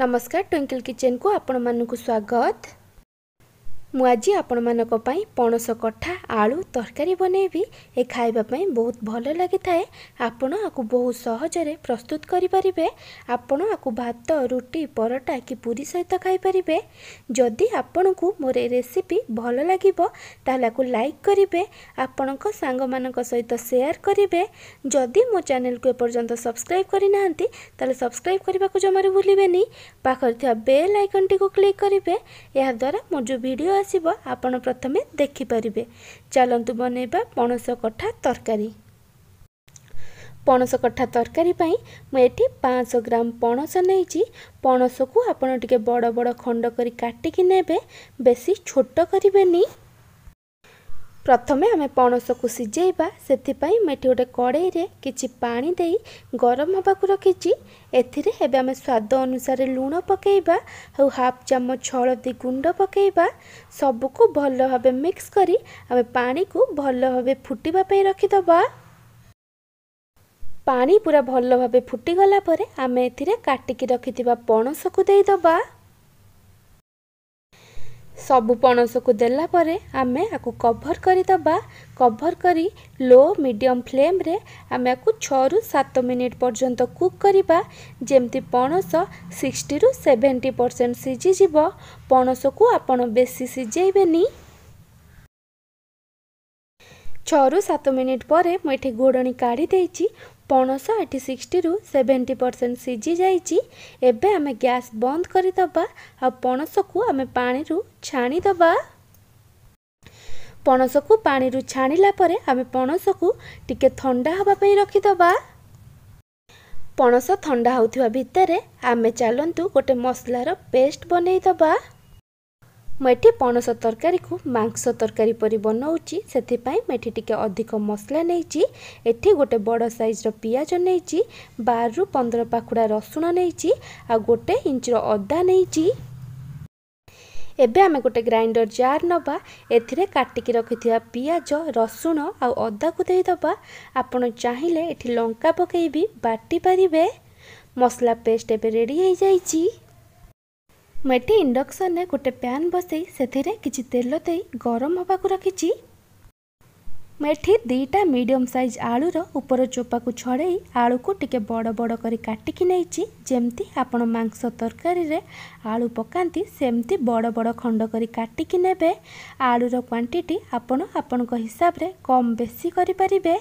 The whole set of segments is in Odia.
ନମସ୍କାର ଟ୍ୱିଙ୍କଲ୍ କିଚେନ୍କୁ ଆପଣମାନଙ୍କୁ ସ୍ୱାଗତ ମୁଁ ଆଜି ଆପଣମାନଙ୍କ ପାଇଁ ପଣସ କଠା ଆଳୁ ତରକାରୀ ବନେଇବି ଏ ଖାଇବା ପାଇଁ ବହୁତ ଭଲ ଲାଗିଥାଏ ଆପଣ ଆକୁ ବହୁତ ସହଜରେ ପ୍ରସ୍ତୁତ କରିପାରିବେ ଆପଣ ଆକୁ ଭାତ ରୁଟି ପରଟା କି ପୁରୀ ସହିତ ଖାଇପାରିବେ ଯଦି ଆପଣଙ୍କୁ ମୋର ଏ ରେସିପି ଭଲ ଲାଗିବ ତାହେଲେ ଆକୁ ଲାଇକ୍ କରିବେ ଆପଣଙ୍କ ସାଙ୍ଗମାନଙ୍କ ସହିତ ସେୟାର କରିବେ ଯଦି ମୋ ଚ୍ୟାନେଲକୁ ଏପର୍ଯ୍ୟନ୍ତ ସବସ୍କ୍ରାଇବ୍ କରିନାହାନ୍ତି ତାହେଲେ ସବସ୍କ୍ରାଇବ୍ କରିବାକୁ ଜମାରୁ ଭୁଲିବେନି ପାଖରେ ଥିବା ବେଲ୍ ଆଇକନ୍ଟିକୁ କ୍ଲିକ୍ କରିବେ ଏହାଦ୍ୱାରା ମୋର ଯେଉଁ ଭିଡ଼ିଓ ଆସିବ ଆପଣ ପ୍ରଥମେ ଦେଖିପାରିବେ ଚାଲନ୍ତୁ ବନେଇବା ପଣସ କଠା ତରକାରୀ ପଣସ କଠା ତରକାରୀ ପାଇଁ ମୁଁ ଏଠି ପାଞ୍ଚଶହ ଗ୍ରାମ ପଣସ ନେଇଛି ପଣସକୁ ଆପଣ ଟିକେ ବଡ଼ ବଡ଼ ଖଣ୍ଡ କରି କାଟିକି ନେବେ ବେଶୀ ଛୋଟ କରିବେନି ପ୍ରଥମେ ଆମେ ପଣସକୁ ସିଝେଇବା ସେଥିପାଇଁ ମୁଁ ଏଠି ଗୋଟେ କଡ଼େଇରେ କିଛି ପାଣି ଦେଇ ଗରମ ହେବାକୁ ରଖିଛି ଏଥିରେ ଏବେ ଆମେ ସ୍ୱାଦ ଅନୁସାରେ ଲୁଣ ପକାଇବା ଆଉ ହାଫ୍ ଚାମଚ ହଳଦୀ ଗୁଣ୍ଡ ପକାଇବା ସବୁକୁ ଭଲ ଭାବେ ମିକ୍ସ କରି ଆମେ ପାଣିକୁ ଭଲ ଭାବେ ଫୁଟିବା ପାଇଁ ରଖିଦେବା ପାଣି ପୁରା ଭଲ ଭାବେ ଫୁଟିଗଲା ପରେ ଆମେ ଏଥିରେ କାଟିକି ରଖିଥିବା ପଣସକୁ ଦେଇଦେବା ସବୁ ପଣସକୁ ଦେଲା ପରେ ଆମେ ଆକୁ କଭର୍ କରିଦେବା କଭର୍ କରି ଲୋ ମିଡ଼ିୟମ୍ ଫ୍ଲେମ୍ରେ ଆମେ ଆକୁ ଛଅରୁ ସାତ ମିନିଟ୍ ପର୍ଯ୍ୟନ୍ତ କୁକ୍ କରିବା ଯେମିତି ପଣସ ସିକ୍ସଟିରୁ ସେଭେଣ୍ଟି ପରସେଣ୍ଟ ସିଝିଯିବ ପଣସକୁ ଆପଣ ବେଶୀ ସିଝେଇବେନି ଛଅରୁ ସାତ ମିନିଟ୍ ପରେ ମୁଁ ଏଠି ଘୋଡ଼ଣି କାଢ଼ି ଦେଇଛି ପଣସ ଏଠି ସିକ୍ସଟିରୁ ସେଭେଣ୍ଟି ପରସେଣ୍ଟ ସିଝି ଯାଇଛି ଏବେ ଆମେ ଗ୍ୟାସ୍ ବନ୍ଦ କରିଦେବା ଆଉ ପଣସକୁ ଆମେ ପାଣିରୁ ଛାଣିଦେବା ପଣସକୁ ପାଣିରୁ ଛାଣିଲା ପରେ ଆମେ ପଣସକୁ ଟିକେ ଥଣ୍ଡା ହେବା ପାଇଁ ରଖିଦେବା ପଣସ ଥଣ୍ଡା ହେଉଥିବା ଭିତରେ ଆମେ ଚାଲନ୍ତୁ ଗୋଟେ ମସଲାର ପେଷ୍ଟ ବନେଇଦେବା ମୁଁ ଏଠି ପଣସ ତରକାରୀକୁ ମାଂସ ତରକାରୀ ପରି ବନାଉଛି ସେଥିପାଇଁ ମୁଁ ଏଠି ଟିକିଏ ଅଧିକ ମସଲା ନେଇଛି ଏଠି ଗୋଟେ ବଡ଼ ସାଇଜ୍ର ପିଆଜ ନେଇଛି ବାରରୁ ପନ୍ଦର ପାଖୁଡ଼ା ରସୁଣ ନେଇଛି ଆଉ ଗୋଟେ ଇଞ୍ଚର ଅଦା ନେଇଛି ଏବେ ଆମେ ଗୋଟେ ଗ୍ରାଇଣ୍ଡର ଜାର୍ ନେବା ଏଥିରେ କାଟିକି ରଖିଥିବା ପିଆଜ ରସୁଣ ଆଉ ଅଦାକୁ ଦେଇଦେବା ଆପଣ ଚାହିଁଲେ ଏଠି ଲଙ୍କା ପକାଇବି ବାଟି ପାରିବେ ମସଲା ପେଷ୍ଟ ଏବେ ରେଡ଼ି ହୋଇଯାଇଛି ମୁଁ ଇଣ୍ଡକ୍ସନରେ ଗୋଟେ ପ୍ୟାନ୍ ବସାଇ ସେଥିରେ କିଛି ତେଲ ଦେଇ ଗରମ ହେବାକୁ ରଖିଛି ମୁଁ ଏଠି ଦୁଇଟା ମିଡ଼ିୟମ୍ ସାଇଜ୍ ଆଳୁର ଉପର ଚୋପାକୁ ଛଡ଼େଇ ଆଳୁକୁ ଟିକେ ବଡ଼ ବଡ଼ କରି କାଟିକି ନେଇଛି ଯେମିତି ଆପଣ ମାଂସ ତରକାରୀରେ ଆଳୁ ପକାନ୍ତି ସେମିତି ବଡ଼ ବଡ଼ ଖଣ୍ଡ କରି କାଟିକି ନେବେ ଆଳୁର କ୍ୱାଣ୍ଟିଟି ଆପଣ ଆପଣଙ୍କ ହିସାବରେ କମ୍ ବେଶୀ କରିପାରିବେ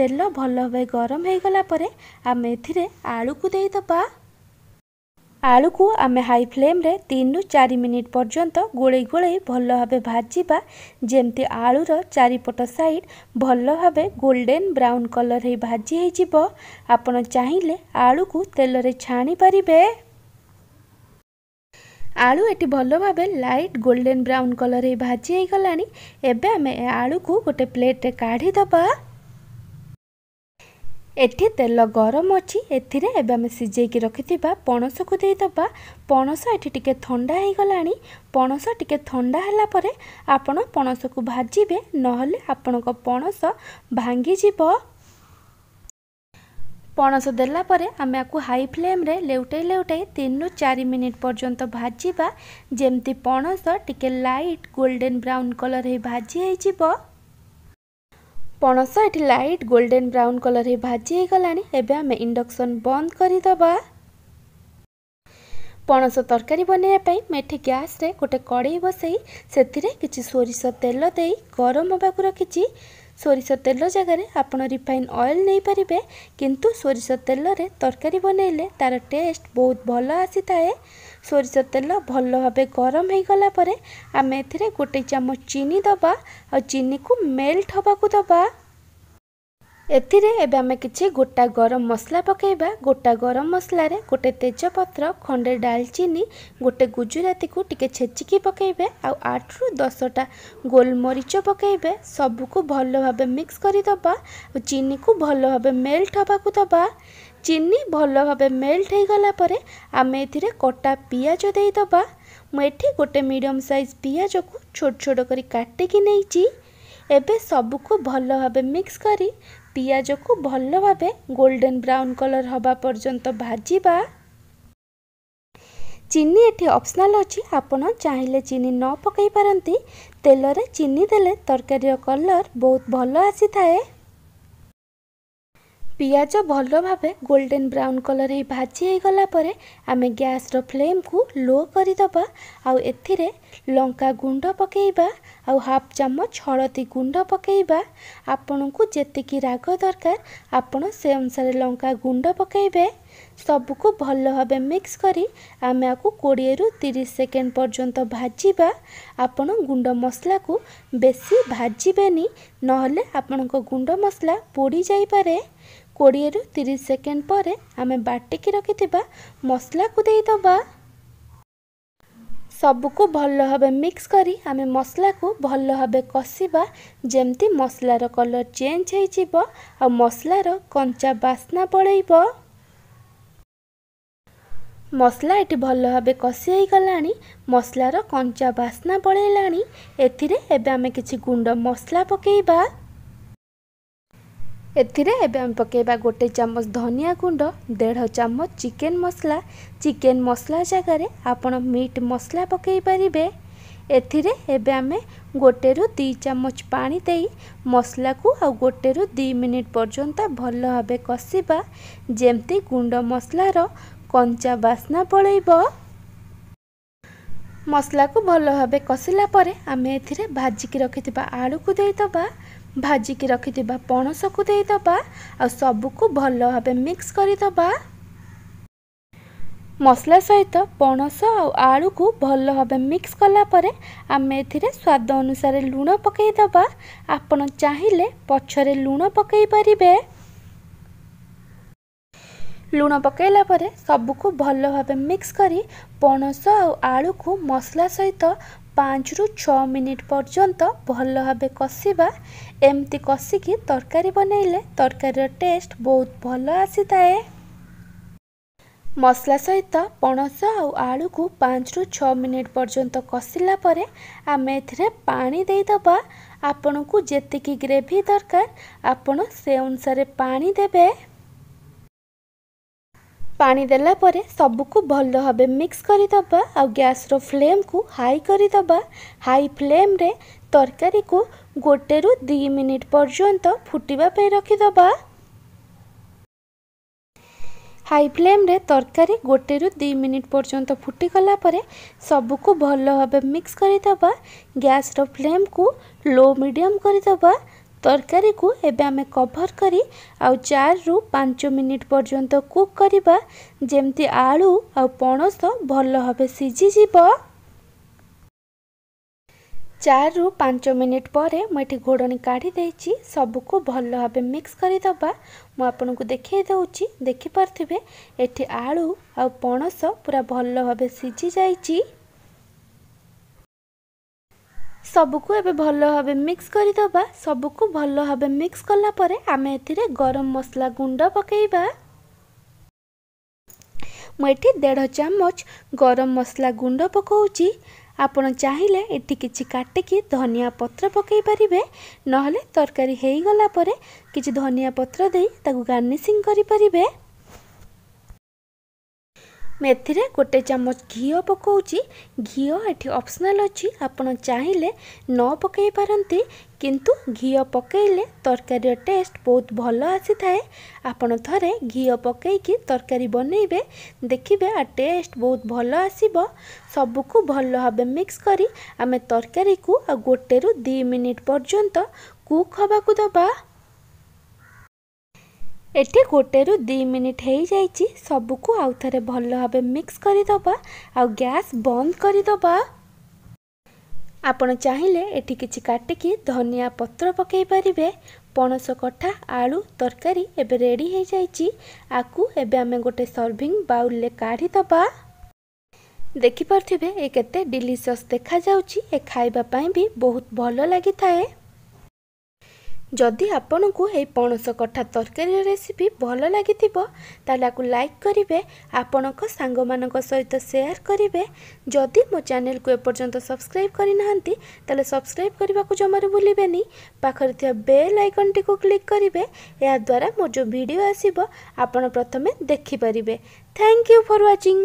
ତେଲ ଭଲ ଭାବେ ଗରମ ହୋଇଗଲା ପରେ ଆମେ ଏଥିରେ ଆଳୁକୁ ଦେଇଦେବା ଆଳୁକୁ ଆମେ ହାଇ ଫ୍ଲେମ୍ରେ ତିନିରୁ ଚାରି ମିନିଟ୍ ପର୍ଯ୍ୟନ୍ତ ଗୋଳେଇ ଗୋଳେଇ ଭଲ ଭାବେ ଭାଜିବା ଯେମିତି ଆଳୁର ଚାରିପଟ ସାଇଡ଼୍ ଭଲ ଭାବେ ଗୋଲ୍ଡେନ୍ ବ୍ରାଉନ୍ କଲର୍ ହେଇ ଭାଜି ହେଇଯିବ ଆପଣ ଚାହିଁଲେ ଆଳୁକୁ ତେଲରେ ଛାଣି ପାରିବେ ଆଳୁ ଏଠି ଭଲ ଭାବେ ଲାଇଟ୍ ଗୋଲ୍ଡେନ୍ ବ୍ରାଉନ୍ କଲର୍ ହେଇ ଭାଜି ହେଇଗଲାଣି ଏବେ ଆମେ ଆଳୁକୁ ଗୋଟେ ପ୍ଲେଟ୍ରେ କାଢ଼ିଦେବା ଏଠି ତେଲ ଗରମ ଅଛି ଏଥିରେ ଏବେ ଆମେ ସିଝେଇକି ରଖିଥିବା ପଣସକୁ ଦେଇଦେବା ପଣସ ଏଠି ଟିକେ ଥଣ୍ଡା ହୋଇଗଲାଣି ପଣସ ଟିକେ ଥଣ୍ଡା ହେଲା ପରେ ଆପଣ ପଣସକୁ ଭାଜିବେ ନହେଲେ ଆପଣଙ୍କ ପଣସ ଭାଙ୍ଗିଯିବ ପଣସ ଦେଲା ପରେ ଆମେ ଆକୁ ହାଇ ଫ୍ଲେମ୍ରେ ଲେଉଟାଇ ଲେଉଟାଇ ତିନିରୁ ଚାରି ମିନିଟ୍ ପର୍ଯ୍ୟନ୍ତ ଭାଜିବା ଯେମିତି ପଣସ ଟିକେ ଲାଇଟ୍ ଗୋଲ୍ଡେନ୍ ବ୍ରାଉନ୍ କଲର୍ ହେଇ ଭାଜି ହେଇଯିବ ପଣସ ଏଠି ଲାଇଟ୍ ଗୋଲ୍ଡେନ୍ ବ୍ରାଉନ୍ କଲର୍ରେ ଭାଜି ହେଇଗଲାଣି ଏବେ ଆମେ ଇଣ୍ଡକ୍ସନ୍ ବନ୍ଦ କରିଦେବା ପଣସ ତରକାରୀ ବନାଇବା ପାଇଁ ମୁଁ ଏଠି ଗ୍ୟାସ୍ରେ ଗୋଟେ କଡ଼େଇ ବସାଇ ସେଥିରେ କିଛି ସୋରିଷ ତେଲ ଦେଇ ଗରମ ହେବାକୁ ରଖିଛି ସୋରିଷ ତେଲ ଜାଗାରେ ଆପଣ ରିଫାଇନ୍ ଅଏଲ୍ ନେଇପାରିବେ କିନ୍ତୁ ସୋରିଷ ତେଲରେ ତରକାରୀ ବନାଇଲେ ତା'ର ଟେଷ୍ଟ ବହୁତ ଭଲ ଆସିଥାଏ ସୋରିଷ ତେଲ ଭଲ ଭାବେ ଗରମ ହୋଇଗଲା ପରେ ଆମେ ଏଥିରେ ଗୋଟେ ଚାମଚ ଚିନି ଦେବା ଆଉ ଚିନିକୁ ମେଲ୍ଟ ହେବାକୁ ଦେବା ଏଥିରେ ଏବେ ଆମେ କିଛି ଗୋଟା ଗରମ ମସଲା ପକାଇବା ଗୋଟା ଗରମ ମସଲାରେ ଗୋଟେ ତେଜପତ୍ର ଖଣ୍ଡେ ଡାଲଚିନି ଗୋଟେ ଗୁଜୁରାତିକୁ ଟିକିଏ ଛେଚିକି ପକାଇବେ ଆଉ ଆଠରୁ ଦଶଟା ଗୋଲମରିଚ ପକାଇବେ ସବୁକୁ ଭଲ ଭାବେ ମିକ୍ସ କରିଦେବା ଆଉ ଚିନିକୁ ଭଲ ଭାବେ ମେଲ୍ଟ ହେବାକୁ ଦେବା ଚିନି ଭଲ ଭାବେ ମେଲ୍ଟ ହୋଇଗଲା ପରେ ଆମେ ଏଥିରେ କଟା ପିଆଜ ଦେଇଦେବା ମୁଁ ଏଠି ଗୋଟେ ମିଡ଼ିୟମ୍ ସାଇଜ୍ ପିଆଜକୁ ଛୋଟ ଛୋଟ କରି କାଟିକି ନେଇଛି ଏବେ ସବୁକୁ ଭଲ ଭାବେ ମିକ୍ସ କରି ପିଆଜକୁ ଭଲ ଭାବେ ଗୋଲ୍ଡେନ୍ ବ୍ରାଉନ୍ କଲର୍ ହେବା ପର୍ଯ୍ୟନ୍ତ ଭାଜିବା ଚିନି ଏଠି ଅପ୍ସନାଲ୍ ଅଛି ଆପଣ ଚାହିଁଲେ ଚିନି ନ ପକାଇ ପାରନ୍ତି ତେଲରେ ଚିନି ଦେଲେ ତରକାରୀର କଲର୍ ବହୁତ ଭଲ ଆସିଥାଏ ପିଆଜ ଭଲ ଭାବେ ଗୋଲ୍ଡେନ୍ ବ୍ରାଉନ୍ କଲର୍ ହେଇ ଭାଜି ହୋଇଗଲା ପରେ ଆମେ ଗ୍ୟାସ୍ର ଫ୍ଲେମ୍କୁ ଲୋ କରିଦେବା ଆଉ ଏଥିରେ ଲଙ୍କା ଗୁଣ୍ଡ ପକାଇବା ଆଉ ହାଫ୍ ଚାମଚ ହଳଦୀ ଗୁଣ୍ଡ ପକାଇବା ଆପଣଙ୍କୁ ଯେତିକି ରାଗ ଦରକାର ଆପଣ ସେ ଅନୁସାରେ ଲଙ୍କା ଗୁଣ୍ଡ ପକାଇବେ ସବୁକୁ ଭଲ ଭାବେ ମିକ୍ସ କରି ଆମେ ଆକୁ କୋଡ଼ିଏରୁ ତିରିଶ ସେକେଣ୍ଡ ପର୍ଯ୍ୟନ୍ତ ଭାଜିବା ଆପଣ ଗୁଣ୍ଡ ମସଲାକୁ ବେଶୀ ଭାଜିବେନି ନହେଲେ ଆପଣଙ୍କ ଗୁଣ୍ଡ ମସଲା ପୋଡ଼ି ଯାଇପାରେ କୋଡ଼ିଏରୁ ତିରିଶ ସେକେଣ୍ଡ ପରେ ଆମେ ବାଟିକି ରଖିଥିବା ମସଲାକୁ ଦେଇଦେବା ସବୁକୁ ଭଲ ଭାବେ ମିକ୍ସ କରି ଆମେ ମସଲାକୁ ଭଲ ଭାବେ କଷିବା ଯେମିତି ମସଲାର କଲର୍ ଚେଞ୍ଜ ହୋଇଯିବ ଆଉ ମସଲାର କଞ୍ଚା ବାସ୍ନା ପଳେଇବ ମସଲା ଏଠି ଭଲ ଭାବେ କଷି ହୋଇଗଲାଣି ମସଲାର କଞ୍ଚା ବାସ୍ନା ପଳେଇଲାଣି ଏଥିରେ ଏବେ ଆମେ କିଛି ଗୁଣ୍ଡ ମସଲା ପକେଇବା ଏଥିରେ ଏବେ ଆମେ ପକାଇବା ଗୋଟେ ଚାମଚ ଧନିଆ ଗୁଣ୍ଡ ଦେଢ଼ ଚାମଚ ଚିକେନ୍ ମସଲା ଚିକେନ୍ ମସଲା ଜାଗାରେ ଆପଣ ମିଟ୍ ମସଲା ପକାଇ ପାରିବେ ଏଥିରେ ଏବେ ଆମେ ଗୋଟେରୁ ଦୁଇ ଚାମଚ ପାଣି ଦେଇ ମସଲାକୁ ଆଉ ଗୋଟେରୁ ଦୁଇ ମିନିଟ୍ ପର୍ଯ୍ୟନ୍ତ ଭଲ ଭାବେ କଷିବା ଯେମିତି ଗୁଣ୍ଡ ମସଲାର କଞ୍ଚା ବାସ୍ନା ପଳେଇବ ମସଲାକୁ ଭଲ ଭାବେ କଷିଲା ପରେ ଆମେ ଏଥିରେ ଭାଜିକି ରଖିଥିବା ଆଳୁକୁ ଦେଇଦେବା ଭାଜିକି ରଖିଥିବା ପଣସକୁ ଦେଇଦେବା ଆଉ ସବୁକୁ ଭଲ ଭାବେ ମିକ୍ସ କରିଦେବା ମସଲା ସହିତ ପଣସ ଆଉ ଆଳୁକୁ ଭଲ ଭାବେ ମିକ୍ସ କଲାପରେ ଆମେ ଏଥିରେ ସ୍ୱାଦ ଅନୁସାରେ ଲୁଣ ପକାଇଦେବା ଆପଣ ଚାହିଁଲେ ପଛରେ ଲୁଣ ପକାଇ ପାରିବେ ଲୁଣ ପକାଇଲା ପରେ ସବୁକୁ ଭଲ ଭାବେ ମିକ୍ସ କରି ପଣସ ଆଉ ଆଳୁକୁ ମସଲା ସହିତ ପାଞ୍ଚରୁ ଛଅ ମିନିଟ୍ ପର୍ଯ୍ୟନ୍ତ ଭଲ ଭାବେ କଷିବା ଏମିତି କଷିକି ତରକାରୀ ବନେଇଲେ ତରକାରୀର ଟେଷ୍ଟ ବହୁତ ଭଲ ଆସିଥାଏ ମସଲା ସହିତ ପଣସ ଆଉ ଆଳୁକୁ ପାଞ୍ଚରୁ ଛଅ ମିନିଟ୍ ପର୍ଯ୍ୟନ୍ତ କଷିଲା ପରେ ଆମେ ଏଥିରେ ପାଣି ଦେଇଦେବା ଆପଣଙ୍କୁ ଯେତିକି ଗ୍ରେଭି ଦରକାର ଆପଣ ସେ ଅନୁସାରେ ପାଣି ଦେବେ ପାଣି ଦେଲା ପରେ ସବୁକୁ ଭଲ ଭାବେ ମିକ୍ସ କରିଦେବା ଆଉ ଗ୍ୟାସ୍ର ଫ୍ଲେମ୍କୁ ହାଇ କରିଦେବା ହାଇ ଫ୍ଲେମ୍ରେ ତରକାରୀକୁ ଗୋଟେରୁ ଦୁଇ ମିନିଟ୍ ପର୍ଯ୍ୟନ୍ତ ଫୁଟିବା ପାଇଁ ରଖିଦେବା ହାଇ ଫ୍ଲେମ୍ରେ ତରକାରୀ ଗୋଟେରୁ ଦୁଇ ମିନିଟ୍ ପର୍ଯ୍ୟନ୍ତ ଫୁଟିଗଲା ପରେ ସବୁକୁ ଭଲ ଭାବେ ମିକ୍ସ କରିଦେବା ଗ୍ୟାସ୍ର ଫ୍ଲେମ୍କୁ ଲୋ ମିଡ଼ିୟମ୍ କରିଦେବା ତରକାରୀକୁ ଏବେ ଆମେ କଭର୍ କରି ଆଉ ଚାରିରୁ ପାଞ୍ଚ ମିନିଟ୍ ପର୍ଯ୍ୟନ୍ତ କୁକ୍ କରିବା ଯେମିତି ଆଳୁ ଆଉ ପଣସ ଭଲ ଭାବେ ସିଝିଯିବ ଚାରିରୁ ପାଞ୍ଚ ମିନିଟ୍ ପରେ ମୁଁ ଏଠି ଘୋଡ଼ଣୀ କାଢ଼ି ଦେଇଛି ସବୁକୁ ଭଲ ଭାବେ ମିକ୍ସ କରିଦେବା ମୁଁ ଆପଣଙ୍କୁ ଦେଖାଇ ଦେଉଛି ଦେଖିପାରୁଥିବେ ଏଠି ଆଳୁ ଆଉ ପଣସ ପୁରା ଭଲ ଭାବେ ସିଝିଯାଇଛି ସବୁକୁ ଏବେ ଭଲ ଭାବେ ମିକ୍ସ କରିଦେବା ସବୁକୁ ଭଲ ଭାବେ ମିକ୍ସ କଲା ପରେ ଆମେ ଏଥିରେ ଗରମ ମସଲା ଗୁଣ୍ଡ ପକାଇବା ମୁଁ ଏଠି ଦେଢ଼ ଚାମଚ ଗରମ ମସଲା ଗୁଣ୍ଡ ପକାଉଛି ଆପଣ ଚାହିଁଲେ ଏଠି କିଛି କାଟିକି ଧନିଆ ପତ୍ର ପକାଇ ପାରିବେ ନହେଲେ ତରକାରୀ ହେଇଗଲା ପରେ କିଛି ଧନିଆ ପତ୍ର ଦେଇ ତାକୁ ଗାର୍ନିସିଂ କରିପାରିବେ ଏଥିରେ ଗୋଟେ ଚାମଚ ଘିଅ ପକାଉଛି ଘିଅ ଏଠି ଅପସନାଲ୍ ଅଛି ଆପଣ ଚାହିଁଲେ ନ ପକାଇ ପାରନ୍ତି କିନ୍ତୁ ଘିଅ ପକାଇଲେ ତରକାରୀର ଟେଷ୍ଟ ବହୁତ ଭଲ ଆସିଥାଏ ଆପଣ ଥରେ ଘିଅ ପକାଇକି ତରକାରୀ ବନେଇବେ ଦେଖିବେ ଆ ଟେଷ୍ଟ ବହୁତ ଭଲ ଆସିବ ସବୁକୁ ଭଲ ଭାବେ ମିକ୍ସ କରି ଆମେ ତରକାରୀକୁ ଆଉ ଗୋଟେରୁ ଦୁଇ ମିନିଟ୍ ପର୍ଯ୍ୟନ୍ତ କୁକ୍ ହେବାକୁ ଦେବା ଏଠି ଗୋଟେରୁ ଦୁଇ ମିନିଟ୍ ହେଇଯାଇଛି ସବୁକୁ ଆଉ ଥରେ ଭଲ ଭାବେ ମିକ୍ସ କରିଦେବା ଆଉ ଗ୍ୟାସ୍ ବନ୍ଦ କରିଦେବା ଆପଣ ଚାହିଁଲେ ଏଠି କିଛି କାଟିକି ଧନିଆ ପତ୍ର ପକାଇ ପାରିବେ ପଣସ କଠା ଆଳୁ ତରକାରୀ ଏବେ ରେଡ଼ି ହେଇଯାଇଛି ଆକୁ ଏବେ ଆମେ ଗୋଟେ ସର୍ଭିଂ ବାଉଲରେ କାଢ଼ିଦେବା ଦେଖିପାରୁଥିବେ ଏ କେତେ ଡିଲିସିୟସ୍ ଦେଖାଯାଉଛି ଏ ଖାଇବା ପାଇଁ ବି ବହୁତ ଭଲ ଲାଗିଥାଏ ଯଦି ଆପଣଙ୍କୁ ଏହି ପଣସ କଠା ତରକାରୀ ରେସିପି ଭଲ ଲାଗିଥିବ ତାହେଲେ ଆକୁ ଲାଇକ୍ କରିବେ ଆପଣଙ୍କ ସାଙ୍ଗମାନଙ୍କ ସହିତ ସେୟାର କରିବେ ଯଦି ମୋ ଚ୍ୟାନେଲକୁ ଏପର୍ଯ୍ୟନ୍ତ ସବସ୍କ୍ରାଇବ୍ କରିନାହାନ୍ତି ତାହେଲେ ସବସ୍କ୍ରାଇବ୍ କରିବାକୁ ଜମାରୁ ଭୁଲିବେନି ପାଖରେ ଥିବା ବେଲ୍ ଆଇକନ୍ଟିକୁ କ୍ଲିକ୍ କରିବେ ଏହାଦ୍ୱାରା ମୋର ଯେଉଁ ଭିଡ଼ିଓ ଆସିବ ଆପଣ ପ୍ରଥମେ ଦେଖିପାରିବେ ଥ୍ୟାଙ୍କ ୟୁ ଫର୍ ୱାଚିଂ